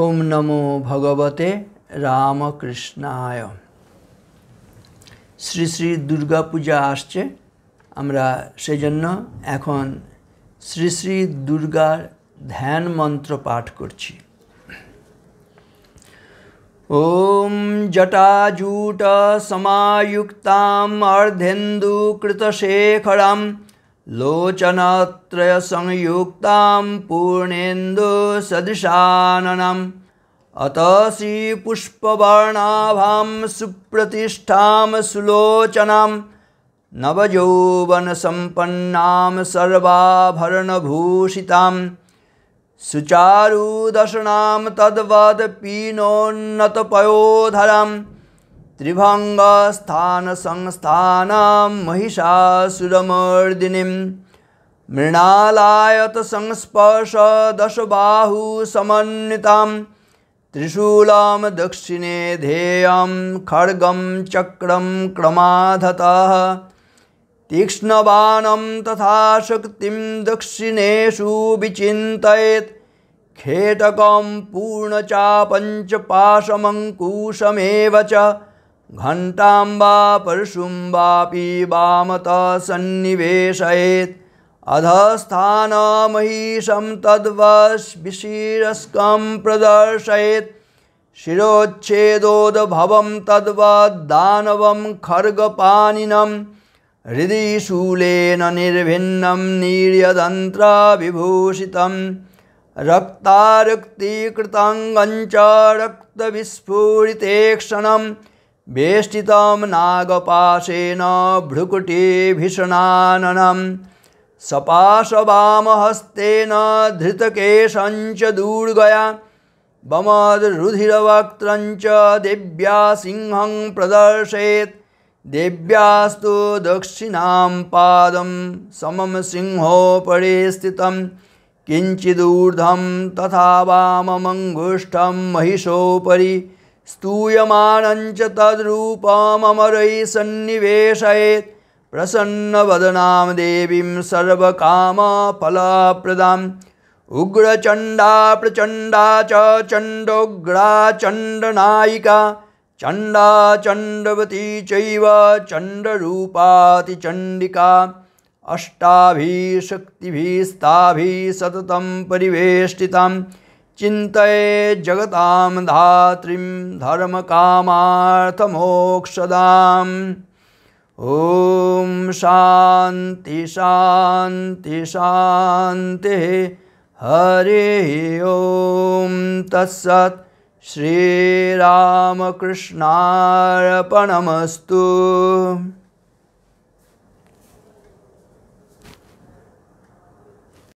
ওম নমো ভগবতে রামকৃষ্ণায় শ্রী শ্রী দুর্গা পূজা আসছে আমরা সেজন্য এখন শ্রী শ্রী দুর্গার ধ্যান মন্ত্র পাঠ করছি ॐ जटाजूटसमायुक्ताम् अर्धेन्दुकृतशेखरम् लोचनत्रयसंयुक्तां पूर्णेन्दुसदृशाननम् अतसि पुष्पवर्णाभां सुप्रतिष्ठां सुलोचनां नवयौवनसम्पन्नां सर्वाभरणभूषितां सुचारुदशनां तद्वद्पीनोन्नतपयोधराम् त्रिभङ्गस्थानसंस्थानां महिषासुरमर्दिनीं मृणालायतसंस्पर्शदशबाहुसमन्वितां त्रिशूलां दक्षिणे ध्येयं खड्गं चक्रं क्रमाधतः तीक्ष्णबाणं तथा शक्ति दक्षिणेशु विचित खेटक पूर्णचापञ्च पाशमङ्कुशमेव च घण्टां वा परशुं वापि वामतः सन्निवेशयेत् अधस्थानमहिषं तद्वशिशिरस्कं प्रदर्शयेत् शिरोच्छेदोद्भवं तद्वद्दानवं खड्गपाणिनं हृदि शूलेन निर्भिन्नं निर्यदन्त्राविभूषितं रक्तारक्तीकृताङ्गञ्च रक्तविस्फुरिते क्षणं वेष्टितं नागपाशेन भ्रुकुटेभीषणाननं सपाशवामहस्तेन धृतकेशञ्च दूर्गया वमदरुधिरवक्त्रञ्च देव्या सिंहं प्रदर्शेत् देव्यास्तु दक्षिणां पादं समं सिंहोपरि स्थितं किञ्चिदूर्ध्वं तथा वाममङ्गुष्ठं महिषोपरि स्तूयमानञ्च तद्रूपममरै सन्निवेशयेत् प्रसन्नवदनां देवीं सर्वकाम उग्रचण्डा प्रचण्डा च चण्डोग्रा चण्डनायिका चण्डा चण्डवती चैव चण्डरूपातिचण्डिका अष्टाभिः शक्तिभिस्ताभिः सततं परिवेष्टिताम् चिन्तये जगतां धात्रीं धर्मकामार्थमोक्षदाम् ॐ शान्ति शान्ति हरिः ॐ तत्सत् श्रीरामकृष्णार्पणमस्तु